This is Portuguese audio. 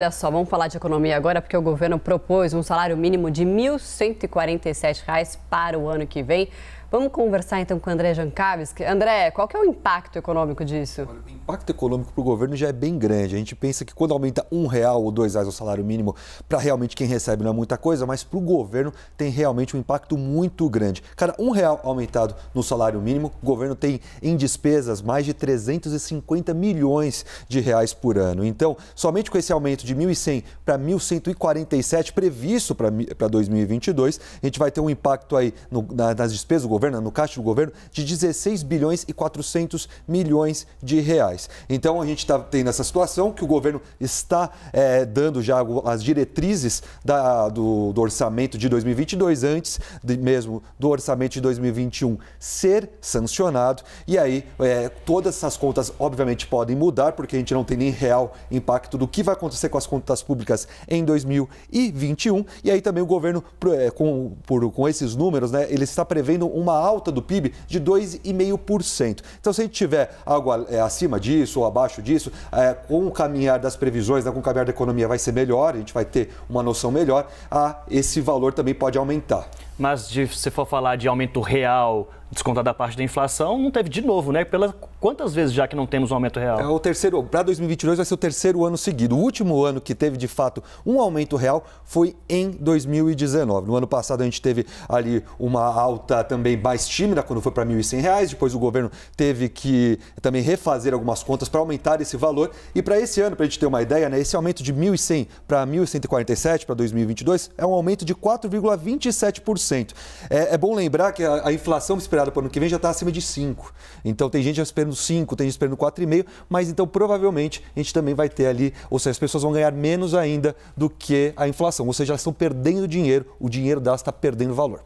Olha só, vamos falar de economia agora, porque o governo propôs um salário mínimo de R$ 1.147 para o ano que vem. Vamos conversar então com o André Jancabes. André, qual que é o impacto econômico disso? o impacto econômico para o governo já é bem grande. A gente pensa que quando aumenta um real ou dois reais o salário mínimo, para realmente quem recebe não é muita coisa, mas para o governo tem realmente um impacto muito grande. Cada um real aumentado no salário mínimo, o governo tem em despesas mais de 350 milhões de reais por ano. Então, somente com esse aumento de 1.100 para 1.147 previsto para 2022, a gente vai ter um impacto aí no, na, nas despesas do governo governo, no caixa do governo, de 16 bilhões e 400 milhões de reais. Então a gente está tendo essa situação que o governo está é, dando já as diretrizes da, do, do orçamento de 2022, antes de, mesmo do orçamento de 2021 ser sancionado. E aí é, todas essas contas, obviamente, podem mudar, porque a gente não tem nem real impacto do que vai acontecer com as contas públicas em 2021. E aí também o governo, é, com, por, com esses números, né, ele está prevendo uma uma alta do PIB de 2,5%. Então, se a gente tiver algo é, acima disso ou abaixo disso, é, com o caminhar das previsões, né, com o caminhar da economia vai ser melhor, a gente vai ter uma noção melhor, ah, esse valor também pode aumentar. Mas de, se for falar de aumento real descontada a parte da inflação, não teve de novo, né? Pela, quantas vezes já que não temos um aumento real? É o terceiro, para 2022 vai ser o terceiro ano seguido. O último ano que teve de fato um aumento real foi em 2019. No ano passado a gente teve ali uma alta também mais tímida, quando foi para R$ 1.100, depois o governo teve que também refazer algumas contas para aumentar esse valor. E para esse ano, para a gente ter uma ideia, né, esse aumento de R$ 1.100 para R$ 1.147 para 2022 é um aumento de 4,27%. É, é, bom lembrar que a, a inflação esperada esperada para o ano que vem já está acima de 5. Então tem gente já esperando 5, tem gente esperando 4,5, mas então provavelmente a gente também vai ter ali, ou seja, as pessoas vão ganhar menos ainda do que a inflação, ou seja, elas estão perdendo dinheiro, o dinheiro delas está perdendo valor.